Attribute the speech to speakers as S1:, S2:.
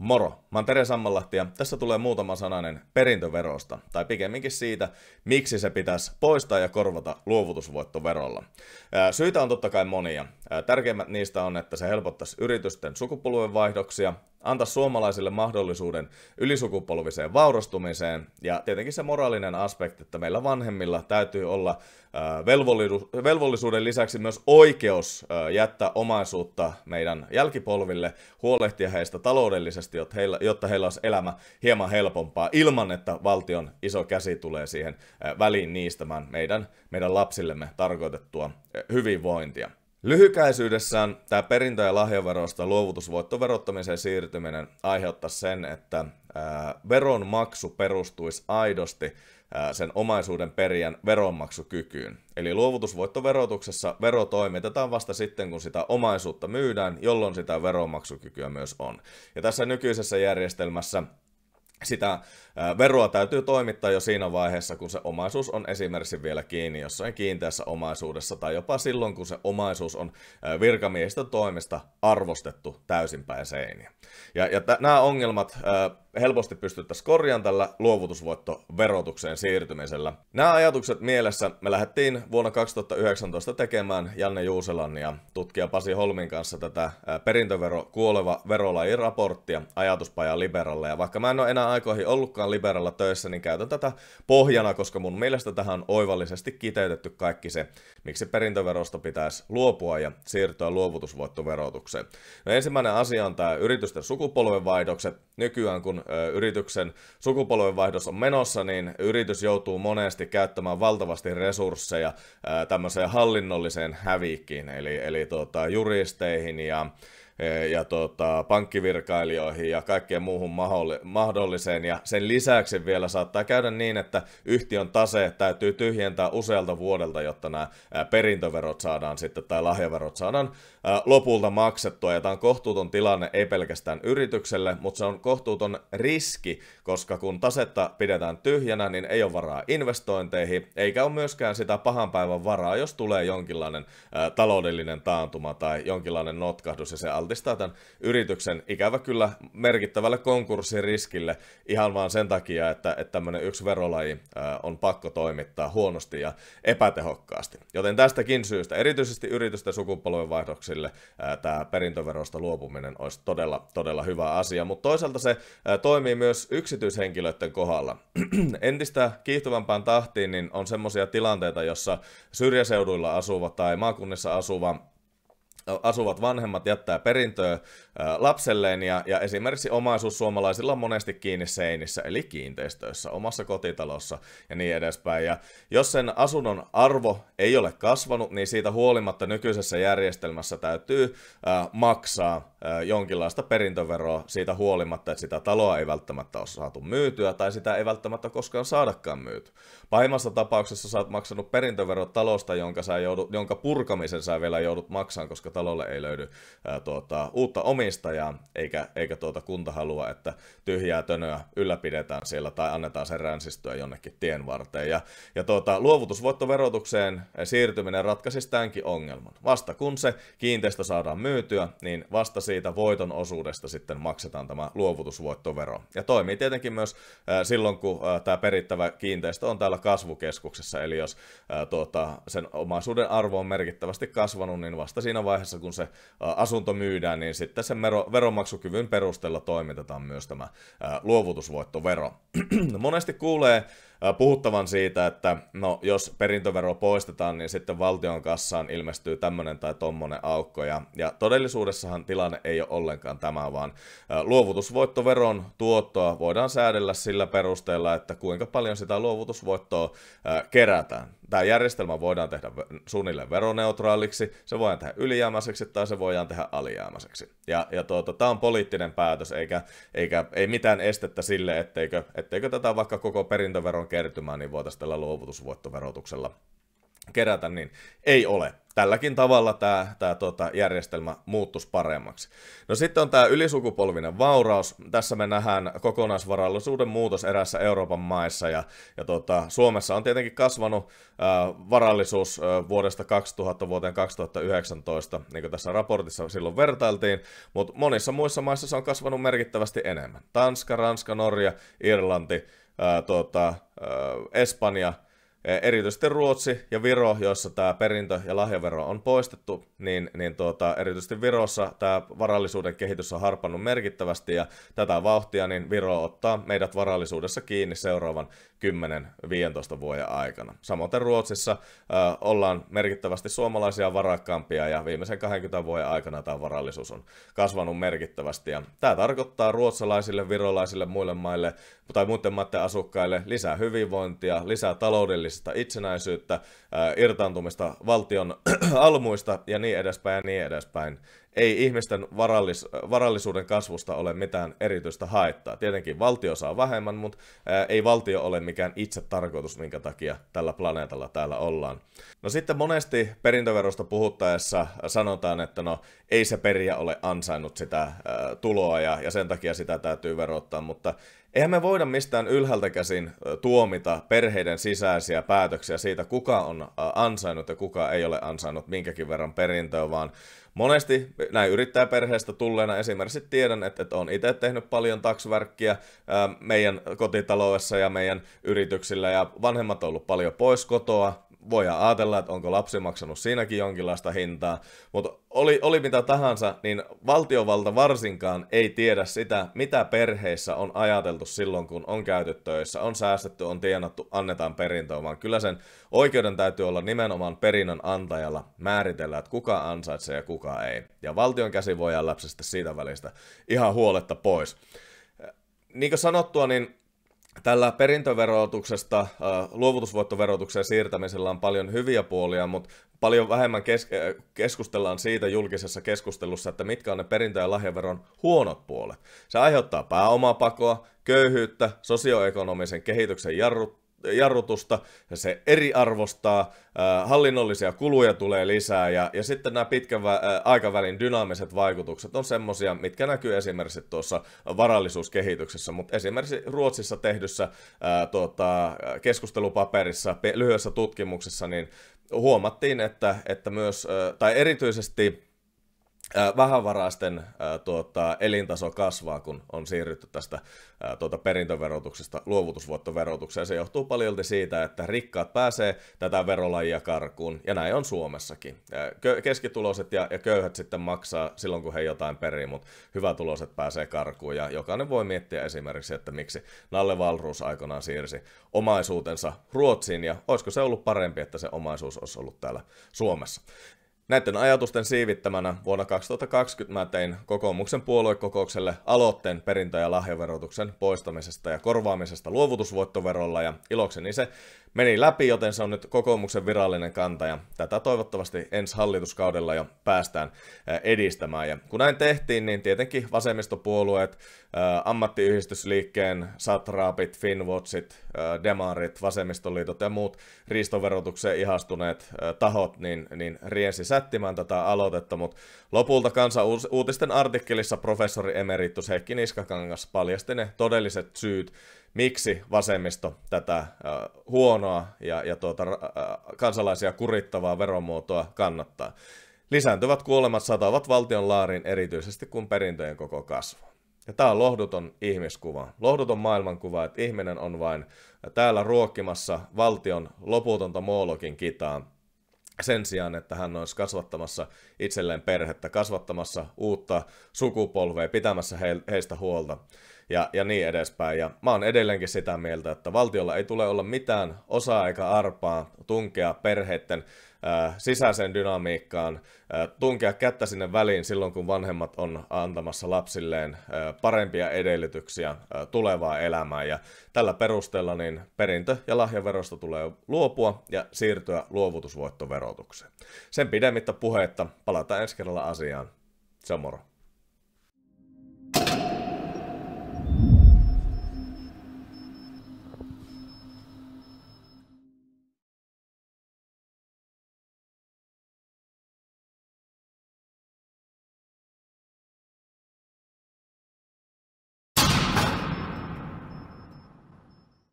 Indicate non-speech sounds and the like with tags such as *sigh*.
S1: مرة Mä oon Tere Sammalahti ja tässä tulee muutama sananen perintöverosta, tai pikemminkin siitä, miksi se pitäisi poistaa ja korvata luovutusvoittoverolla. Syitä on totta kai monia. Tärkeimmät niistä on, että se helpottaisi yritysten sukupolven vaihdoksia, antaa suomalaisille mahdollisuuden ylisukupolviseen vaurastumiseen ja tietenkin se moraalinen aspekti, että meillä vanhemmilla täytyy olla velvollisuuden lisäksi myös oikeus jättää omaisuutta meidän jälkipolville, huolehtia heistä taloudellisesti, jotta heillä, jotta heillä olisi elämä hieman helpompaa, ilman että valtion iso käsi tulee siihen väliin niistämään meidän, meidän lapsillemme tarkoitettua hyvinvointia. Lyhykäisyydessään tämä perintö- ja lahjaverosta luovutusvoittoverottamiseen siirtyminen aiheuttaa sen, että veronmaksu perustuisi aidosti sen omaisuuden perijän veronmaksukykyyn. Eli luovutusvoittoverotuksessa vero toimitetaan vasta sitten, kun sitä omaisuutta myydään, jolloin sitä veronmaksukykyä myös on. Ja tässä nykyisessä järjestelmässä sitä veroa täytyy toimittaa jo siinä vaiheessa, kun se omaisuus on esimerkiksi vielä kiinni jossain kiinteässä omaisuudessa tai jopa silloin, kun se omaisuus on virkamiehistä toimesta arvostettu täysin seiniä. Ja, ja t- nämä ongelmat äh, helposti pystyttäisiin korjaan tällä luovutusvoittoverotukseen siirtymisellä. Nämä ajatukset mielessä me lähdettiin vuonna 2019 tekemään Janne Juuselan ja tutkija Pasi Holmin kanssa tätä perintövero kuoleva verolajiraporttia ajatuspaja Liberalle. Ja vaikka mä en ole enää aikoihin ollutkaan Liberalla töissä, niin käytän tätä pohjana, koska mun mielestä tähän on oivallisesti kiteytetty kaikki se, miksi perintöverosta pitäisi luopua ja siirtyä luovutusvoittoverotukseen. No ensimmäinen asia on tämä yritysten sukupolvenvaihdokset. Nykyään kun yrityksen sukupolvenvaihdos on menossa, niin yritys joutuu monesti käyttämään valtavasti resursseja tämmöiseen hallinnolliseen häviikkiin, eli, eli tuota juristeihin ja ja tota, pankkivirkailijoihin ja kaikkeen muuhun mahdolliseen. Ja sen lisäksi vielä saattaa käydä niin, että yhtiön tase täytyy tyhjentää usealta vuodelta, jotta nämä perintöverot saadaan sitten tai lahjaverot saadaan lopulta maksettua. Ja tämä on kohtuuton tilanne ei pelkästään yritykselle, mutta se on kohtuuton riski, koska kun tasetta pidetään tyhjänä, niin ei ole varaa investointeihin, eikä ole myöskään sitä pahan päivän varaa, jos tulee jonkinlainen taloudellinen taantuma tai jonkinlainen notkahdus ja se altistaa tämän yrityksen ikävä kyllä merkittävälle konkurssiriskille ihan vaan sen takia, että, että tämmöinen yksi verolaji on pakko toimittaa huonosti ja epätehokkaasti. Joten tästäkin syystä, erityisesti yritysten sukupolvenvaihdoksille tämä perintöverosta luopuminen olisi todella, todella hyvä asia, mutta toisaalta se toimii myös yksityishenkilöiden kohdalla. *clears throat* Entistä kiihtyvämpään tahtiin niin on semmoisia tilanteita, jossa syrjäseuduilla asuva tai maakunnissa asuva asuvat vanhemmat jättää perintöä lapselleen ja, ja esimerkiksi omaisuus suomalaisilla on monesti kiinni seinissä eli kiinteistöissä, omassa kotitalossa ja niin edespäin. Ja jos sen asunnon arvo ei ole kasvanut, niin siitä huolimatta nykyisessä järjestelmässä täytyy maksaa jonkinlaista perintöveroa siitä huolimatta, että sitä taloa ei välttämättä ole saatu myytyä tai sitä ei välttämättä koskaan saadakaan myyty. Pahimmassa tapauksessa sä oot maksanut perintöverot talosta, jonka, sä joudut, jonka purkamisen sä vielä joudut maksamaan, koska talolle ei löydy ää, tuota, uutta omistajaa, eikä, eikä tuota kunta halua, että tyhjää tönöä ylläpidetään siellä tai annetaan sen ränsistyä jonnekin tien varteen. Ja, ja tuota, luovutusvoittoverotukseen siirtyminen ratkaisisi tämänkin ongelman. Vasta kun se kiinteistö saadaan myytyä, niin vasta siitä siitä voiton osuudesta sitten maksetaan tämä luovutusvoittovero. Ja toimii tietenkin myös silloin, kun tämä perittävä kiinteistö on täällä kasvukeskuksessa, eli jos tuota, sen omaisuuden arvo on merkittävästi kasvanut, niin vasta siinä vaiheessa, kun se asunto myydään, niin sitten sen veronmaksukyvyn perusteella toimitetaan myös tämä luovutusvoittovero. *clears throat* Monesti kuulee puhuttavan siitä, että no, jos perintövero poistetaan, niin sitten valtion kassaan ilmestyy tämmöinen tai tommonen aukko. Ja, ja todellisuudessahan tilanne ei ole ollenkaan tämä, vaan luovutusvoittoveron tuottoa voidaan säädellä sillä perusteella, että kuinka paljon sitä luovutusvoittoa kerätään tämä järjestelmä voidaan tehdä suunnilleen veroneutraaliksi, se voidaan tehdä ylijäämäiseksi tai se voidaan tehdä alijäämäiseksi. Ja, ja tuota, tämä on poliittinen päätös, eikä, eikä ei mitään estettä sille, etteikö, etteikö tätä vaikka koko perintöveron kertymää niin voitaisiin tällä luovutusvoittoverotuksella kerätä, niin ei ole. Tälläkin tavalla tämä, tämä tuota, järjestelmä muuttuisi paremmaksi. No sitten on tämä ylisukupolvinen vauraus. Tässä me nähdään kokonaisvarallisuuden muutos erässä Euroopan maissa. Ja, ja tuota, Suomessa on tietenkin kasvanut ää, varallisuus ää, vuodesta 2000 vuoteen 2019, niin kuin tässä raportissa silloin vertailtiin. Mutta monissa muissa maissa se on kasvanut merkittävästi enemmän. Tanska, Ranska, Norja, Irlanti, ää, tuota, ää, Espanja – Eh, erityisesti Ruotsi ja Viro, jossa tämä perintö- ja lahjavero on poistettu, niin, niin tuota, erityisesti Virossa tämä varallisuuden kehitys on harpannut merkittävästi ja tätä vauhtia niin Viro ottaa meidät varallisuudessa kiinni seuraavan 10-15 vuoden aikana. Samoin Ruotsissa ö, eh, ollaan merkittävästi suomalaisia varakkaampia ja viimeisen 20 vuoden aikana tämä varallisuus on kasvanut merkittävästi ja tämä tarkoittaa ruotsalaisille, virolaisille, muille maille tai muiden maiden asukkaille lisää hyvinvointia, lisää taloudellista poliittista itsenäisyyttä, irtaantumista valtion *clears throat* almuista ja niin edespäin ja niin edespäin. Ei ihmisten varallis, varallisuuden kasvusta ole mitään erityistä haittaa. Tietenkin valtio saa vähemmän, mutta ei valtio ole mikään itse tarkoitus, minkä takia tällä planeetalla täällä ollaan. No sitten monesti perintöverosta puhuttaessa sanotaan, että no ei se periä ole ansainnut sitä tuloa ja, ja sen takia sitä täytyy verottaa, mutta Eihän me voida mistään ylhäältä käsin tuomita perheiden sisäisiä päätöksiä siitä, kuka on ansainnut ja kuka ei ole ansainnut minkäkin verran perintöä, vaan monesti näin yrittäjäperheestä tulleena esimerkiksi tiedän, että, on itse tehnyt paljon taksverkkiä meidän kotitaloudessa ja meidän yrityksillä ja vanhemmat on ollut paljon pois kotoa, voi ajatella, että onko lapsi maksanut siinäkin jonkinlaista hintaa, mutta oli, oli mitä tahansa, niin valtiovalta varsinkaan ei tiedä sitä, mitä perheissä on ajateltu silloin, kun on käyty töissä, on säästetty, on tienattu, annetaan perintöä, vaan kyllä sen oikeuden täytyy olla nimenomaan perinnön antajalla määritellä, että kuka ansaitsee ja kuka ei. Ja valtion käsi voidaan läpsästä siitä välistä ihan huoletta pois. Niin kuin sanottua, niin tällä perintöverotuksesta äh, luovutusvoittoverotukseen siirtämisellä on paljon hyviä puolia, mutta paljon vähemmän äh, keskustellaan siitä julkisessa keskustelussa, että mitkä on ne perintö- ja lahjaveron huonot puolet. Se aiheuttaa pääomapakoa, köyhyyttä, sosioekonomisen kehityksen jarrut, jarrutusta, se eriarvostaa, äh, hallinnollisia kuluja tulee lisää ja, ja sitten nämä pitkän äh, aikavälin dynaamiset vaikutukset on semmoisia, mitkä näkyy esimerkiksi tuossa varallisuuskehityksessä, mutta esimerkiksi Ruotsissa tehdyssä ää, äh, tuota, keskustelupaperissa, lyhyessä tutkimuksessa, niin huomattiin, että, että myös, tai erityisesti vähävaraisten ää, tuota, elintaso kasvaa, kun on siirrytty tästä tuota, perintöverotuksesta luovutusvuottoverotukseen. Se johtuu paljolti siitä, että rikkaat pääsee tätä verolajia karkuun, ja näin on Suomessakin. keskituloiset ja, ja köyhät sitten maksaa silloin, kun he jotain perii, mutta hyvätuloiset pääsee karkuun, ja jokainen voi miettiä esimerkiksi, että miksi Nalle Valruus aikanaan siirsi omaisuutensa Ruotsiin, ja olisiko se ollut parempi, että se omaisuus olisi ollut täällä Suomessa. Näiden ajatusten siivittämänä vuonna 2020 mä tein kokoomuksen puoluekokoukselle aloitteen perintö- ja lahjaverotuksen poistamisesta ja korvaamisesta luovutusvoittoverolla ja ilokseni se meni läpi, joten se on nyt kokoomuksen virallinen kanta ja tätä toivottavasti ensi hallituskaudella jo päästään eh, edistämään. Ja kun näin tehtiin, niin tietenkin vasemmistopuolueet, eh, ammattiyhdistysliikkeen satraapit, finwatchit, eh, demarit, vasemmistoliitot ja muut riistoverotukseen ihastuneet tahot, niin, niin riensi sättimään tätä aloitetta, mutta lopulta kansa uutisten artikkelissa professori emeritus Heikki Niskakangas paljasti ne todelliset syyt, miksi vasemmisto tätä äh, huonoa ja, ja tuota, äh, kansalaisia kurittavaa veromuotoa kannattaa. Lisääntyvät kuolemat satavat valtion laariin erityisesti kun perintöjen koko kasvaa. Ja tämä on lohduton ihmiskuva, lohduton maailmankuva, että ihminen on vain täällä ruokkimassa valtion loputonta moolokin kitaa sen sijaan, että hän olisi kasvattamassa itselleen perhettä, kasvattamassa uutta sukupolvea, pitämässä heistä huolta ja, ja niin edespäin. Ja mä oon edelleenkin sitä mieltä, että valtiolla ei tule olla mitään osaa eikä arpaa tunkea perheiden äh, sisäiseen dynamiikkaan, äh, tunkea kättä sinne väliin silloin, kun vanhemmat on antamassa lapsilleen äh, parempia edellytyksiä tulevaa elämää. Ja tällä perusteella niin perintö- ja lahjaverosta tulee luopua ja siirtyä luovutusvoittoverotukseen. Sen pidemmittä puheetta palataan ensi kerralla asiaan. Se on moro.